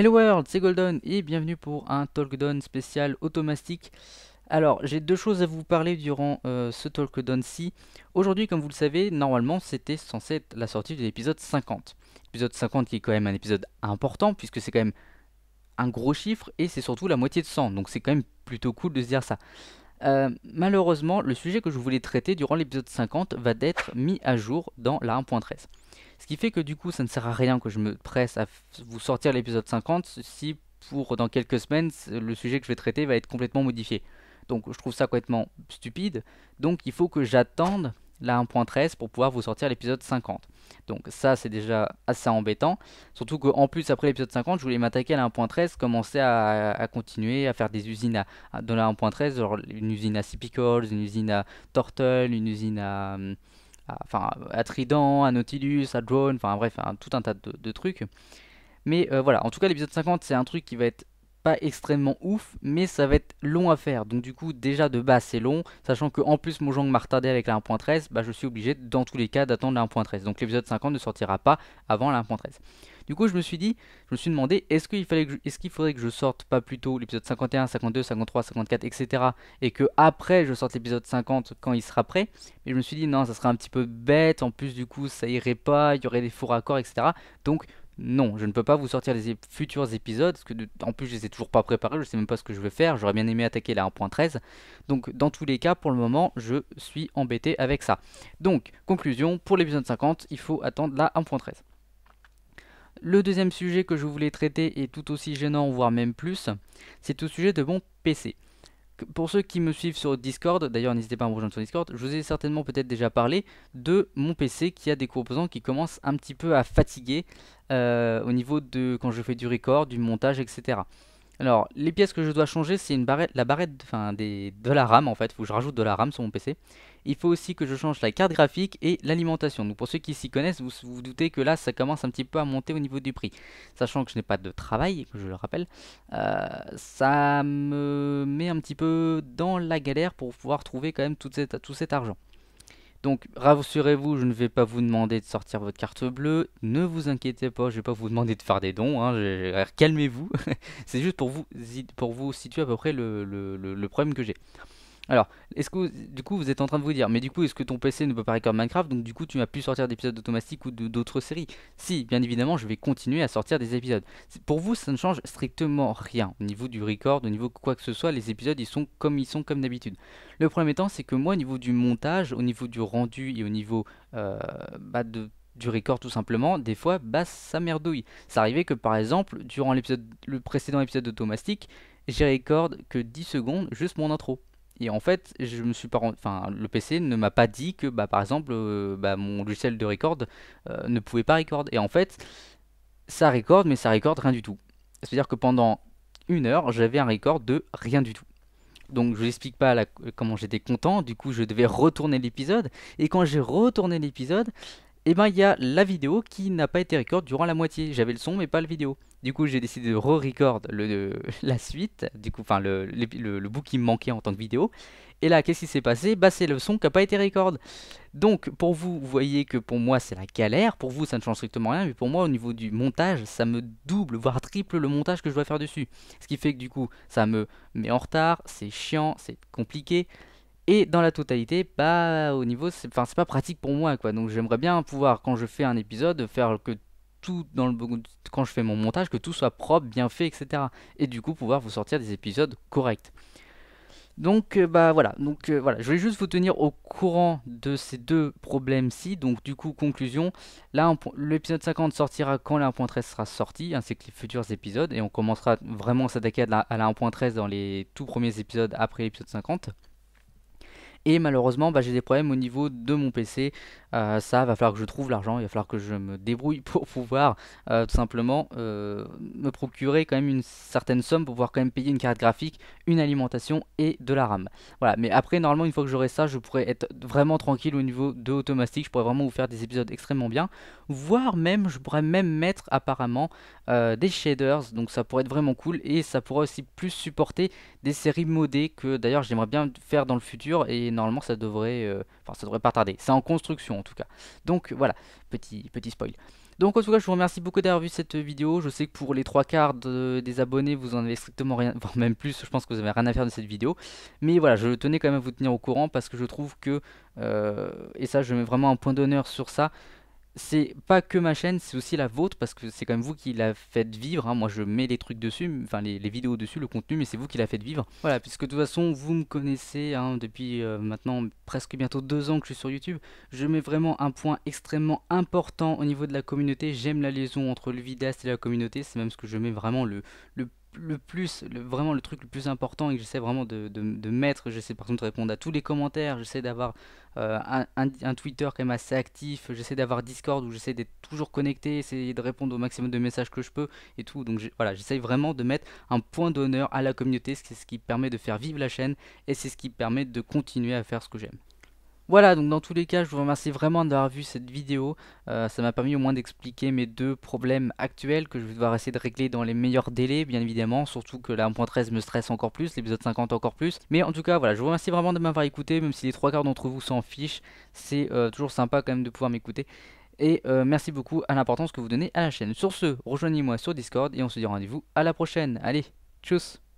Hello World, c'est Golden et bienvenue pour un Talkdown spécial automastique. Alors, j'ai deux choses à vous parler durant euh, ce Talkdown-ci. Aujourd'hui, comme vous le savez, normalement, c'était censé être la sortie de l'épisode 50. L'épisode 50 qui est quand même un épisode important puisque c'est quand même un gros chiffre et c'est surtout la moitié de 100. Donc c'est quand même plutôt cool de se dire ça. Euh, malheureusement, le sujet que je voulais traiter durant l'épisode 50 va d'être mis à jour dans la 1.13. Ce qui fait que du coup, ça ne sert à rien que je me presse à vous sortir l'épisode 50 si pour dans quelques semaines, le sujet que je vais traiter va être complètement modifié. Donc je trouve ça complètement stupide. Donc il faut que j'attende la 1.13 pour pouvoir vous sortir l'épisode 50. Donc ça c'est déjà assez embêtant. Surtout qu'en plus après l'épisode 50 je voulais m'attaquer à la 1.13, commencer à, continuer à faire des usines à, à dans la 1.13, genre une usine à Cipicals, une usine à Tortle, une usine à... Hum, enfin, à Trident, à Nautilus, à Drone, enfin bref, tout un tas de, trucs. Mais euh, voilà, en tout cas l'épisode 50 c'est un truc qui va être pas extrêmement ouf, mais ça va être long à faire. Donc du coup déjà de base c'est long, sachant que en plus Mojang m'a retardé avec la 1.13, bah, je suis obligé dans tous les cas d'attendre la 1.13. Donc l'épisode 50 ne sortira pas avant la 1.13. Du coup, je me suis dit, je me suis demandé, est-ce qu'il fallait que est-ce qu'il faudrait que je sorte pas plus tôt l'épisode 51, 52, 53, 54, etc. et que après je sorte l'épisode 50 quand il sera prêt. Et je me suis dit non, ça sera un petit peu bête. En plus, du coup, ça irait pas, il y aurait des faux raccords, etc. Donc non, je ne peux pas vous sortir les futurs épisodes, parce que en plus je les ai toujours pas préparés, je sais même pas ce que je vais faire, j'aurais bien aimé attaquer la 1.13. Donc dans tous les cas, pour le moment, je suis embêté avec ça. Donc, conclusion, pour l'épisode 50, il faut attendre la 1.13. Le deuxième sujet que je voulais traiter est tout aussi gênant, voire même plus, c'est au sujet de mon PC. Pour ceux qui me suivent sur Discord, d'ailleurs n'hésitez pas à me rejoindre sur Discord, je vous ai certainement peut-être déjà parlé de mon PC qui a des composants qui commencent un petit peu à fatiguer euh, au niveau de quand je fais du record, du montage, etc. Alors, les pièces que je dois changer, c'est une barrette, la barrette enfin, de la RAM en fait. Il faut que je rajoute de la RAM sur mon PC. Il faut aussi que je change la carte graphique et l'alimentation. Donc, pour ceux qui s'y connaissent, vous vous doutez que là, ça commence un petit peu à monter au niveau du prix. Sachant que je n'ai pas de travail, je le rappelle, euh, ça me met un petit peu dans la galère pour pouvoir trouver quand même tout cet argent. Donc rassurez-vous, je ne vais pas vous demander de sortir votre carte bleue. Ne vous inquiétez pas, je ne vais pas vous demander de faire des dons. Hein. calmez-vous. C'est juste pour vous, pour vous situer à peu près le, le problème que j'ai. Alors, est-ce que du coup vous êtes en train de vous dire, mais du coup est-ce que ton PC ne peut pas comme Minecraft, donc du coup tu vas plus sortir d'épisodes d'Automastique ou d'autres séries Si, bien évidemment, je vais continuer à sortir des épisodes. Pour vous, ça ne change strictement rien au niveau du record, au niveau quoi que ce soit. Les épisodes, ils sont comme ils sont comme d'habitude. Le problème étant, c'est que moi, au niveau du montage, au niveau du rendu et au niveau euh, bah, de du record tout simplement, des fois, bah ça merdouille. Ça arrivait que par exemple, durant le précédent épisode d'automastique, j'ai record que 10 secondes juste mon intro. Et en fait, je me suis pas enfin, le PC ne m'a pas dit que, bah, par exemple, euh, bah, mon logiciel de record euh, ne pouvait pas record. Et en fait, ça record, mais ça record rien du tout. C'est-à-dire que pendant une heure, j'avais un record de rien du tout. Donc je n'explique pas euh, comment j'étais content, du coup je devais retourner l'épisode, et quand j'ai retourné l'épisode, et eh ben il y a la vidéo qui n'a pas été record durant la moitié. J'avais le son mais pas la vidéo. Du coup j'ai décidé de re-record le, la suite, du coup enfin le, le, bout qui me manquait en tant que vidéo. Et là qu'est-ce qui s'est passé Bah c'est le son qui n'a pas été record. Donc pour vous, vous voyez que pour moi c'est la galère, pour vous ça ne change strictement rien, mais pour moi au niveau du montage ça me double voire triple le montage que je dois faire dessus. Ce qui fait que du coup ça me met en retard, c'est chiant, c'est compliqué. Et dans la totalité, bah, au niveau, c'est pas pratique pour moi, quoi. Donc j'aimerais bien pouvoir, quand je fais un épisode, faire que tout dans le quand je fais mon montage, que tout soit propre, bien fait, etc. Et du coup pouvoir vous sortir des épisodes corrects. Donc euh, bah voilà, donc euh, voilà, je voulais juste vous tenir au courant de ces deux problèmes-ci. Donc du coup, conclusion, là l'épisode 50 sortira quand la 1.13 sera sorti, ainsi que les futurs épisodes, et on commencera vraiment à s'attaquer à l'1.13 1.13 dans les tout premiers épisodes après l'épisode 50. Et malheureusement, bah, j'ai des problèmes au niveau de mon PC. Euh, ça, va falloir que je trouve l'argent, il va falloir que je me débrouille pour pouvoir euh, tout simplement euh, me procurer quand même une certaine somme pour pouvoir quand même payer une carte graphique, une alimentation et de la RAM. Voilà, mais après, normalement, une fois que j'aurai ça, je pourrais être vraiment tranquille au niveau de automatique Je pourrais vraiment vous faire des épisodes extrêmement bien, voire même, je pourrais même mettre apparemment des shaders, donc ça pourrait être vraiment cool et ça pourrait aussi plus supporter des séries modées que d'ailleurs j'aimerais bien faire dans le futur et normalement ça devrait, euh, enfin ça devrait pas tarder. C'est en construction en tout cas. Donc voilà, petit, petit spoil. Donc en tout cas je vous remercie beaucoup d'avoir vu cette vidéo, je sais que pour les trois quarts des abonnés vous en avez strictement rien, voire même plus, je pense que vous n'avez rien à faire de cette vidéo. Mais voilà, je tenais quand même à vous tenir au courant parce que je trouve que, euh, et ça je mets vraiment un point d'honneur sur ça, c'est pas que ma chaîne, c'est aussi la vôtre parce que c'est quand même vous qui la faites vivre. Hein. Moi, je mets les trucs dessus, enfin les, vidéos dessus, le contenu, mais c'est vous qui la faites vivre. Voilà, puisque de toute façon, vous me connaissez hein, depuis euh, maintenant presque bientôt deux ans que je suis sur YouTube. Je mets vraiment un point extrêmement important au niveau de la communauté. J'aime la liaison entre le vidéaste et la communauté. C'est même ce que je mets vraiment le, le le plus, le, vraiment le truc le plus important et que j'essaie vraiment de, mettre, j'essaie par contre de répondre à tous les commentaires, j'essaie d'avoir euh, un, un, Twitter quand même assez actif, j'essaie d'avoir Discord où j'essaie d'être toujours connecté, essayer de répondre au maximum de messages que je peux et tout. Donc voilà, j'essaie vraiment de mettre un point d'honneur à la communauté, c'est ce qui permet de faire vivre la chaîne et c'est ce qui permet de continuer à faire ce que j'aime. Voilà, donc dans tous les cas, je vous remercie vraiment d'avoir vu cette vidéo. Euh, ça m'a permis au moins d'expliquer mes deux problèmes actuels que je vais devoir essayer de régler dans les meilleurs délais, bien évidemment. Surtout que la 1.13 me stresse encore plus, l'épisode 50 encore plus. Mais en tout cas, voilà, je vous remercie vraiment de m'avoir écouté, même si les trois quarts d'entre vous s'en fichent. C'est euh, toujours sympa quand même de pouvoir m'écouter. Et euh, merci beaucoup à l'importance que vous donnez à la chaîne. Sur ce, rejoignez-moi sur Discord et on se dit rendez-vous à la prochaine. Allez, tchuss